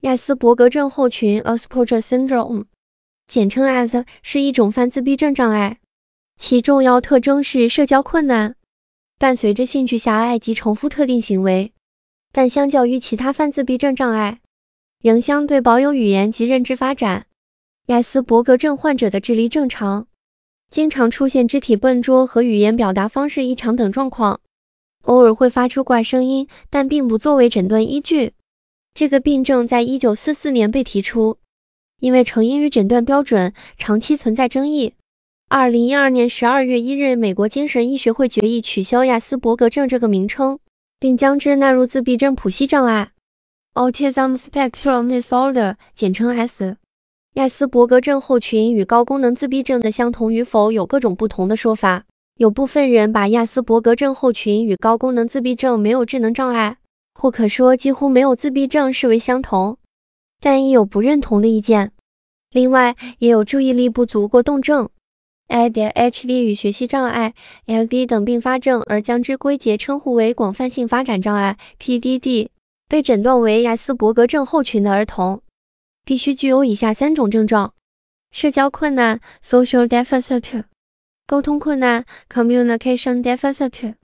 亚斯伯格症候群 （Asperger syndrome），简称 AS，是一种泛自闭症障碍，其重要特征是社交困难，伴随着兴趣狭隘及重复特定行为，但相较于其他泛自闭症障碍，仍相对保有语言及认知发展。亚斯伯格症患者的智力正常，经常出现肢体笨拙和语言表达方式异常等状况，偶尔会发出怪声音，但并不作为诊断依据。这个病症在一九四四年被提出，因为成因与诊断标准长期存在争议。二零一二年十二月一日，美国精神医学会决议取消亚斯伯格症这个名称，并将之纳入自闭症谱系障碍 （Autism Spectrum Disorder），简称 s 亚斯伯格症候群与高功能自闭症的相同与否有各种不同的说法，有部分人把亚斯伯格症候群与高功能自闭症没有智能障碍。或可说几乎没有自闭症视为相同，但亦有不认同的意见。另外，也有注意力不足过动症 （ADHD） 与学习障碍 （LD） 等并发症，而将之归结称呼为广泛性发展障碍 （PDD）。被诊断为亚斯伯格症候群的儿童，必须具有以下三种症状：社交困难 （social deficit）、沟通困难 （communication deficit）、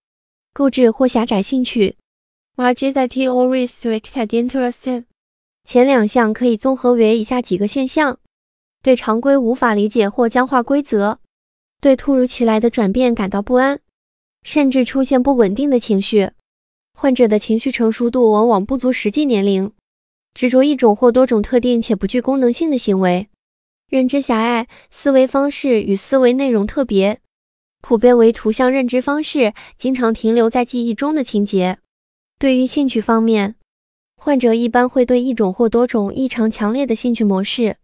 固执或狭窄兴趣。RGT or restricted interest，前两项可以综合为以下几个现象：对常规无法理解或僵化规则；对突如其来的转变感到不安，甚至出现不稳定的情绪；患者的情绪成熟度往往不足实际年龄；执着一种或多种特定且不具功能性的行为；认知狭隘，思维方式与思维内容特别，普遍为图像认知方式，经常停留在记忆中的情节。对于兴趣方面，患者一般会对一种或多种异常强烈的兴趣模式。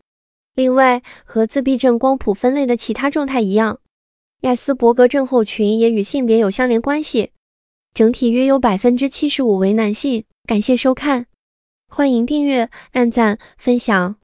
另外，和自闭症光谱分类的其他状态一样，亚斯伯格症候群也与性别有相连关系，整体约有百分之七十五为男性。感谢收看，欢迎订阅、按赞、分享。